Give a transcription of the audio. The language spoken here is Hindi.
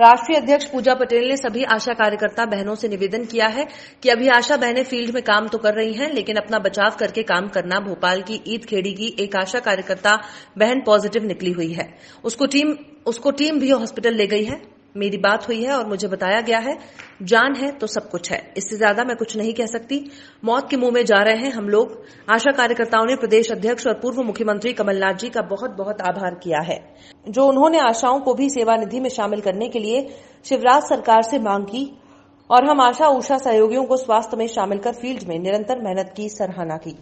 राष्ट्रीय अध्यक्ष पूजा पटेल ने सभी आशा कार्यकर्ता बहनों से निवेदन किया है कि अभी आशा बहनें फील्ड में काम तो कर रही हैं लेकिन अपना बचाव करके काम करना भोपाल की ईद खेड़ी की एक आशा कार्यकर्ता बहन पॉजिटिव निकली हुई है उसको टीम उसको टीम भी हॉस्पिटल ले गई है मेरी बात हुई है और मुझे बताया गया है जान है तो सब कुछ है इससे ज्यादा मैं कुछ नहीं कह सकती मौत के मुंह में जा रहे हैं हम लोग आशा कार्यकर्ताओं ने प्रदेश अध्यक्ष और पूर्व मुख्यमंत्री कमलनाथ जी का बहुत बहुत आभार किया है जो उन्होंने आशाओं को भी सेवा निधि में शामिल करने के लिए शिवराज सरकार से मांग की और हम आशा ऊषा सहयोगियों को स्वास्थ्य में शामिल कर फील्ड में निरंतर मेहनत की सराहना की